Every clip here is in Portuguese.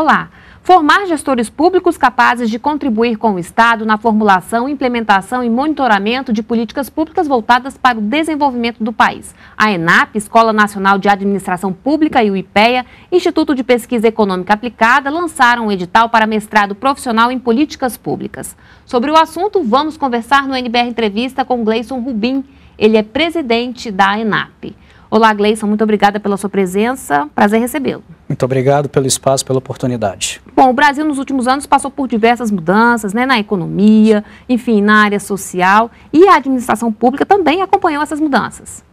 Olá! Formar gestores públicos capazes de contribuir com o Estado na formulação, implementação e monitoramento de políticas públicas voltadas para o desenvolvimento do país. A ENAP, Escola Nacional de Administração Pública e o IPEA, Instituto de Pesquisa Econômica Aplicada, lançaram um edital para mestrado profissional em políticas públicas. Sobre o assunto, vamos conversar no NBR Entrevista com Gleison Rubim. Ele é presidente da ENAP. Olá, Gleison, muito obrigada pela sua presença. Prazer recebê-lo. Muito obrigado pelo espaço, pela oportunidade. Bom, o Brasil nos últimos anos passou por diversas mudanças, né, na economia, enfim, na área social, e a administração pública também acompanhou essas mudanças.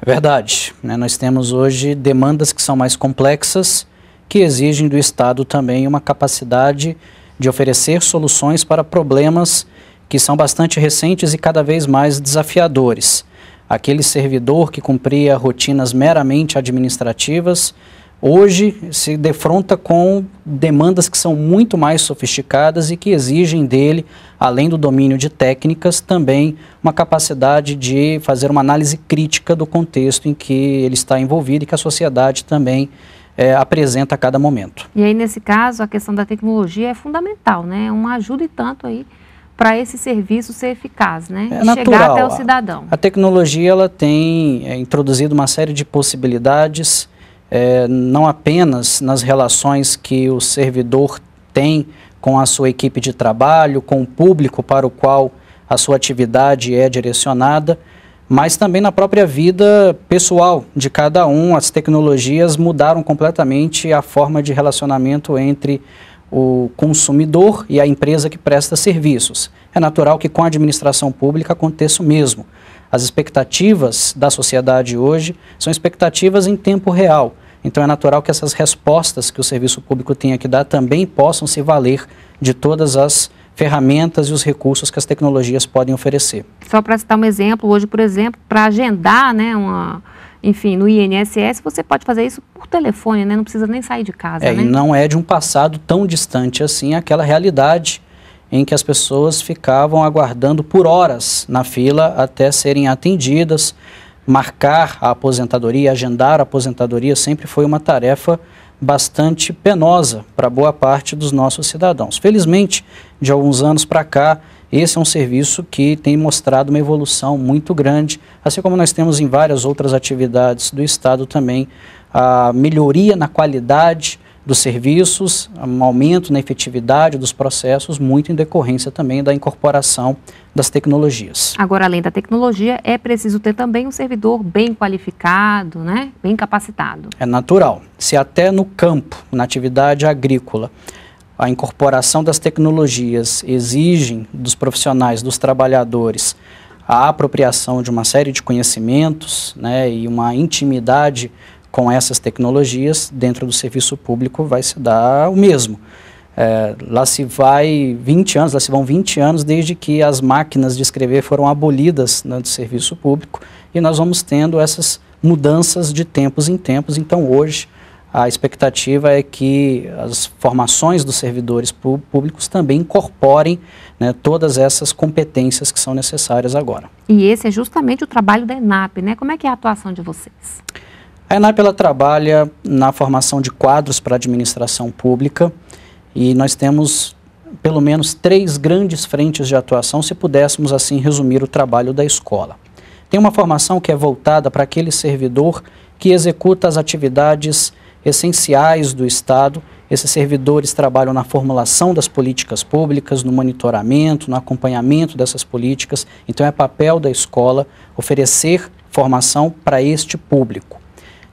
É verdade. Né? Nós temos hoje demandas que são mais complexas, que exigem do Estado também uma capacidade de oferecer soluções para problemas que são bastante recentes e cada vez mais desafiadores aquele servidor que cumpria rotinas meramente administrativas, hoje se defronta com demandas que são muito mais sofisticadas e que exigem dele, além do domínio de técnicas, também uma capacidade de fazer uma análise crítica do contexto em que ele está envolvido e que a sociedade também é, apresenta a cada momento. E aí, nesse caso, a questão da tecnologia é fundamental, né? Uma ajuda e tanto aí para esse serviço ser eficaz, né? É e natural. chegar até o cidadão. A, tecnologia ela tem é, introduzido uma série de possibilidades, é, não apenas nas relações que o servidor tem com a sua equipe de trabalho, com o público para o qual a sua atividade é direcionada, mas também na própria vida pessoal de cada um. As tecnologias mudaram completamente a forma de relacionamento entre o consumidor e a empresa que presta serviços. É natural que com a administração pública aconteça o mesmo. As expectativas da sociedade hoje são expectativas em tempo real. Então é natural que essas respostas que o serviço público tenha que dar também possam se valer de todas as ferramentas e os recursos que as tecnologias podem oferecer. Só para citar um exemplo, hoje, por exemplo, para agendar né, uma, enfim, no INSS, você pode fazer isso por telefone, né? Não precisa nem sair de casa, é, né? E não é de um passado tão distante assim aquela realidade em que as pessoas ficavam aguardando por horas na fila até serem atendidas. Marcar a aposentadoria, agendar a aposentadoria sempre foi uma tarefa bastante penosa para boa parte dos nossos cidadãos. Felizmente, de alguns anos para cá, esse é um serviço que tem mostrado uma evolução muito grande, assim como nós temos em várias outras atividades do Estado também, a melhoria na qualidade dos serviços, um aumento na efetividade dos processos, muito em decorrência também da incorporação das tecnologias. Agora, além da tecnologia, é preciso ter também um servidor bem qualificado, né? bem capacitado. É natural. Se até no campo, na atividade agrícola, a incorporação das tecnologias exigem dos profissionais, dos trabalhadores, a apropriação de uma série de conhecimentos né, e uma intimidade com essas tecnologias, dentro do serviço público vai se dar o mesmo. É, lá se vai 20 anos, lá se vão 20 anos desde que as máquinas de escrever foram abolidas né, do serviço público e nós vamos tendo essas mudanças de tempos em tempos. Então hoje a expectativa é que as formações dos servidores públicos também incorporem né, todas essas competências que são necessárias agora. E esse é justamente o trabalho da ENAP, né? Como é que é a atuação de vocês? A ENAP ela trabalha na formação de quadros para a administração pública e nós temos pelo menos três grandes frentes de atuação, se pudéssemos assim resumir o trabalho da escola. Tem uma formação que é voltada para aquele servidor que executa as atividades essenciais do Estado. Esses servidores trabalham na formulação das políticas públicas, no monitoramento, no acompanhamento dessas políticas. Então, é papel da escola oferecer formação para este público.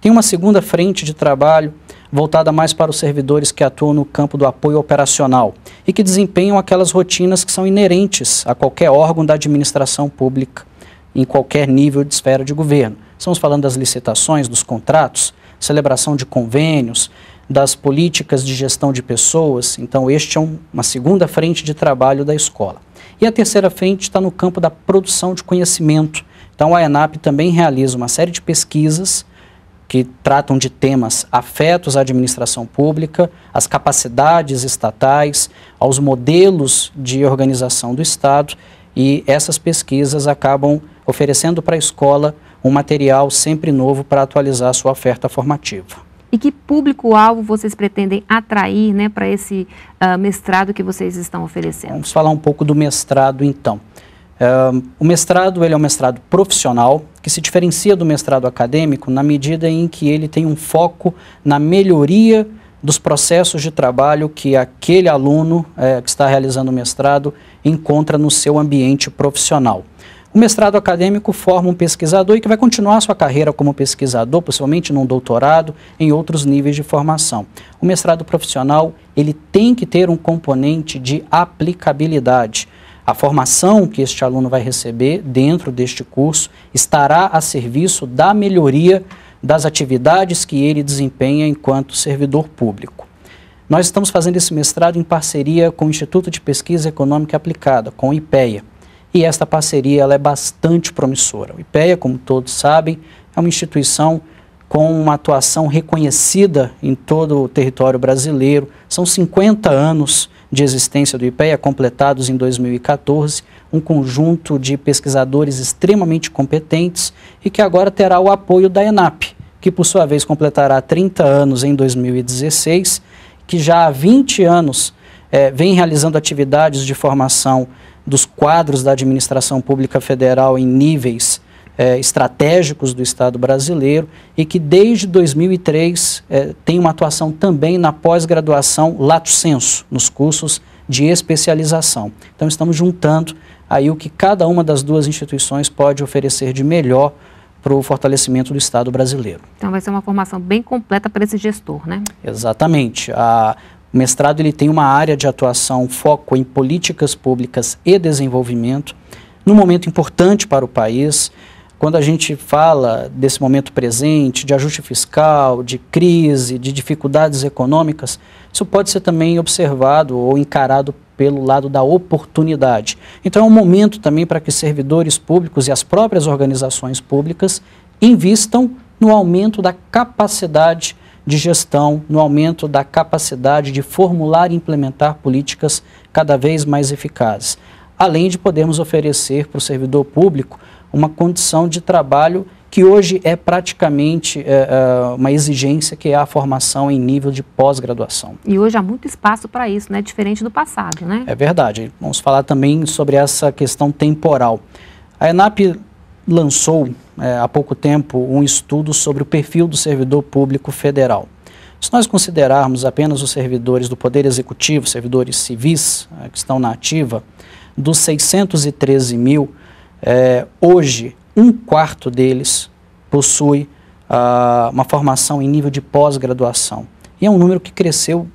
Tem uma segunda frente de trabalho voltada mais para os servidores que atuam no campo do apoio operacional e que desempenham aquelas rotinas que são inerentes a qualquer órgão da administração pública, em qualquer nível de esfera de governo. Estamos falando das licitações, dos contratos, celebração de convênios, das políticas de gestão de pessoas. Então, este é um, uma segunda frente de trabalho da escola. E a terceira frente está no campo da produção de conhecimento. Então, a ENAP também realiza uma série de pesquisas que tratam de temas afetos à administração pública, às capacidades estatais, aos modelos de organização do Estado, e essas pesquisas acabam oferecendo para a escola um material sempre novo para atualizar a sua oferta formativa. E que público-alvo vocês pretendem atrair né, para esse uh, mestrado que vocês estão oferecendo? Vamos falar um pouco do mestrado, então. Uh, o mestrado ele é um mestrado profissional que se diferencia do mestrado acadêmico na medida em que ele tem um foco na melhoria dos processos de trabalho que aquele aluno é, que está realizando o mestrado encontra no seu ambiente profissional. O mestrado acadêmico forma um pesquisador e que vai continuar sua carreira como pesquisador, possivelmente num doutorado, em outros níveis de formação. O mestrado profissional, ele tem que ter um componente de aplicabilidade. A formação que este aluno vai receber dentro deste curso estará a serviço da melhoria das atividades que ele desempenha enquanto servidor público. Nós estamos fazendo esse mestrado em parceria com o Instituto de Pesquisa Econômica Aplicada, com o IPEA e esta parceria ela é bastante promissora. O IPEA, como todos sabem, é uma instituição com uma atuação reconhecida em todo o território brasileiro. São 50 anos de existência do IPEA, completados em 2014, um conjunto de pesquisadores extremamente competentes e que agora terá o apoio da ENAP, que por sua vez completará 30 anos em 2016, que já há 20 anos é, vem realizando atividades de formação dos quadros da administração pública federal em níveis é, estratégicos do Estado brasileiro e que desde 2003 é, eh, tem uma atuação também na pós-graduação lato senso, nos cursos de especialização. Então estamos juntando aí o que cada uma das duas instituições pode oferecer de melhor para o fortalecimento do Estado brasileiro. Então vai ser uma formação bem completa para esse gestor, né? Exatamente. A, o mestrado ele tem uma área de atuação, foco em políticas públicas e desenvolvimento, num momento importante para o país. Quando a gente fala desse momento presente, de ajuste fiscal, de crise, de dificuldades econômicas, isso pode ser também observado ou encarado pelo lado da oportunidade. Então é um momento também para que servidores públicos e as próprias organizações públicas invistam no aumento da capacidade de gestão, no aumento da capacidade de formular e implementar políticas cada vez mais eficazes, além de podermos oferecer para o servidor público uma condição de trabalho que hoje é praticamente é, uma exigência que é a formação em nível de pós-graduação. E hoje há muito espaço para isso, né? diferente do passado, né? É verdade. Vamos falar também sobre essa questão temporal. A ENAP lançou é, há pouco tempo um estudo sobre o perfil do servidor público federal. Se nós considerarmos apenas os servidores do Poder Executivo, servidores civis é, que estão na ativa, dos 613 mil, é, hoje um quarto deles possui ah, uma formação em nível de pós-graduação. E é um número que cresceu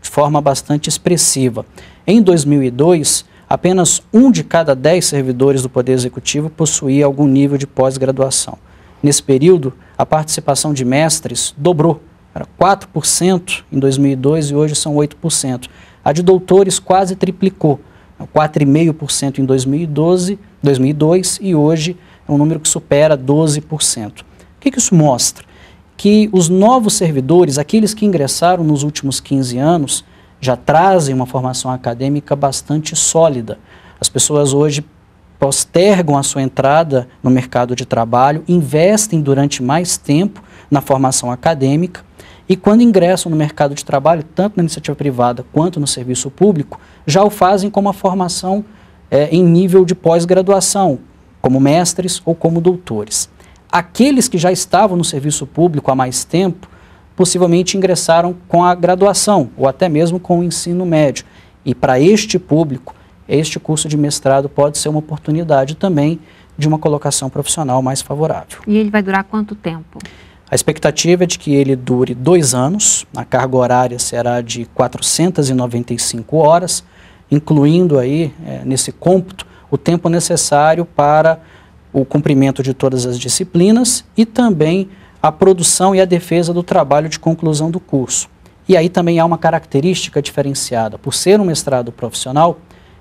de forma bastante expressiva. Em 2002, apenas um de cada dez servidores do Poder Executivo possuía algum nível de pós-graduação. Nesse período, a participação de mestres dobrou, era 4% em 2002 e hoje são 8%. A de doutores quase triplicou, 4,5% né, em 2012, 2002 e hoje é um número que supera 12%. O que, que isso mostra? Que os novos servidores, aqueles que ingressaram nos últimos 15 anos, já trazem uma formação acadêmica bastante sólida. As pessoas hoje postergam a sua entrada no mercado de trabalho, investem durante mais tempo na formação acadêmica e quando ingressam no mercado de trabalho, tanto na iniciativa privada quanto no serviço público, já o fazem com uma formação é, em nível de pós-graduação, como mestres ou como doutores. Aqueles que já estavam no serviço público há mais tempo possivelmente ingressaram com a graduação ou até mesmo com o ensino médio. E para este público, este curso de mestrado pode ser uma oportunidade também de uma colocação profissional mais favorável. E ele vai durar quanto tempo? A expectativa é de que ele dure dois anos, a carga horária será de 495 horas, incluindo aí é, nesse cômputo o tempo necessário para o cumprimento de todas as disciplinas e também a produção e a defesa do trabalho de conclusão do curso. E aí também há uma característica diferenciada. Por ser um mestrado profissional,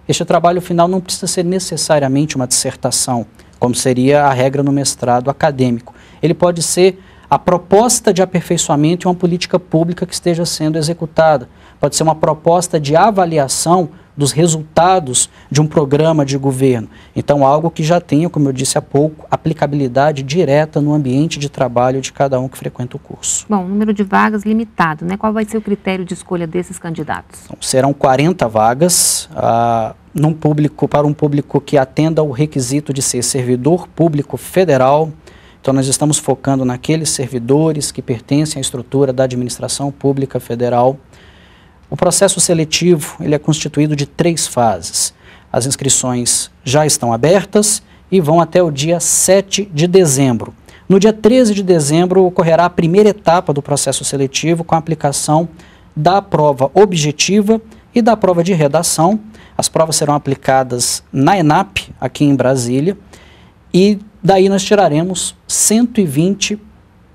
este trabalho final não precisa ser necessariamente uma dissertação, como seria a regra no mestrado acadêmico. Ele pode ser a proposta de aperfeiçoamento e uma política pública que esteja sendo executada. Pode ser uma proposta de avaliação dos resultados de um programa de governo. Então, algo que já tenha, como eu disse há pouco, aplicabilidade direta no ambiente de trabalho de cada um que frequenta o curso. Bom, número de vagas limitado, né? Qual vai ser o critério de escolha desses candidatos? Então, serão 40 vagas. Ah, num público, para um público que atenda ao requisito de ser servidor público federal, então, nós estamos focando naqueles servidores que pertencem à estrutura da administração pública federal. O processo seletivo ele é constituído de três fases. As inscrições já estão abertas e vão até o dia 7 de dezembro. No dia 13 de dezembro ocorrerá a primeira etapa do processo seletivo com a aplicação da prova objetiva e da prova de redação. As provas serão aplicadas na ENAP, aqui em Brasília, e daí nós tiraremos 120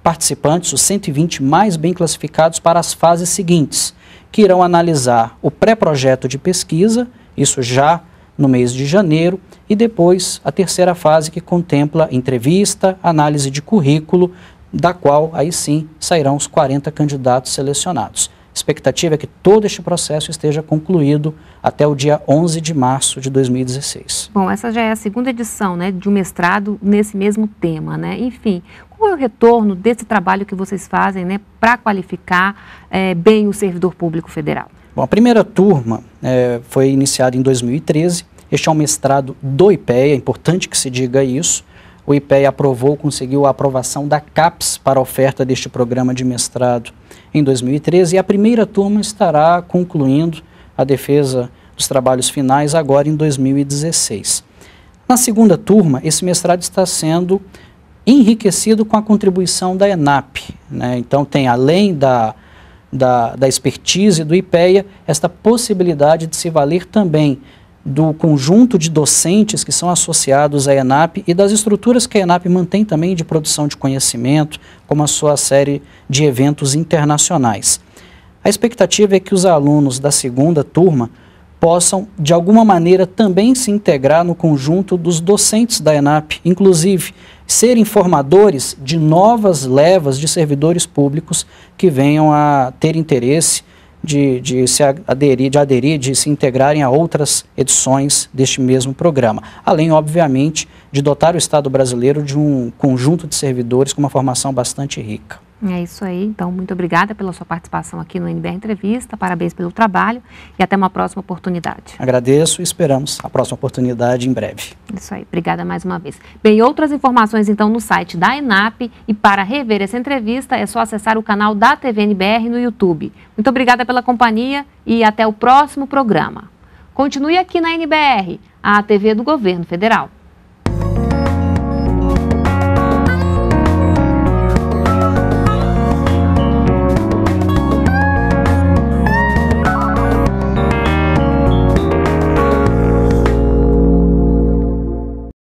participantes, os 120 mais bem classificados para as fases seguintes, que irão analisar o pré-projeto de pesquisa, isso já no mês de janeiro, e depois a terceira fase que contempla entrevista, análise de currículo, da qual aí sim sairão os 40 candidatos selecionados expectativa é que todo este processo esteja concluído até o dia 11 de março de 2016. Bom, essa já é a segunda edição né, de um mestrado nesse mesmo tema. Né? Enfim, qual é o retorno desse trabalho que vocês fazem né, para qualificar é, bem o servidor público federal? Bom, a primeira turma é, foi iniciada em 2013. Este é um mestrado do IPEA, é importante que se diga isso o IPEA aprovou, conseguiu a aprovação da CAPES para a oferta deste programa de mestrado em 2013 e a primeira turma estará concluindo a defesa dos trabalhos finais agora em 2016. Na segunda turma, esse mestrado está sendo enriquecido com a contribuição da ENAP. Né? Então, tem além da, da, da expertise do IPEA, esta possibilidade de se valer também do conjunto de docentes que são associados à ENAP e das estruturas que a ENAP mantém também de produção de conhecimento, como a sua série de eventos internacionais. A expectativa é que os alunos da segunda turma possam, de alguma maneira, também se integrar no conjunto dos docentes da ENAP, inclusive serem formadores de novas levas de servidores públicos que venham a ter interesse de, de se aderir, de aderir, de se integrarem a outras edições deste mesmo programa. Além, obviamente, de dotar o Estado brasileiro de um conjunto de servidores com uma formação bastante rica. É isso aí. Então, muito obrigada pela sua participação aqui no NBR Entrevista. Parabéns pelo trabalho e até uma próxima oportunidade. Agradeço e esperamos a próxima oportunidade em breve. Isso aí. Obrigada mais uma vez. Bem, outras informações então no site da ENAP e para rever essa entrevista é só acessar o canal da TV NBR no YouTube. Muito obrigada pela companhia e até o próximo programa. Continue aqui na NBR, a TV do Governo Federal.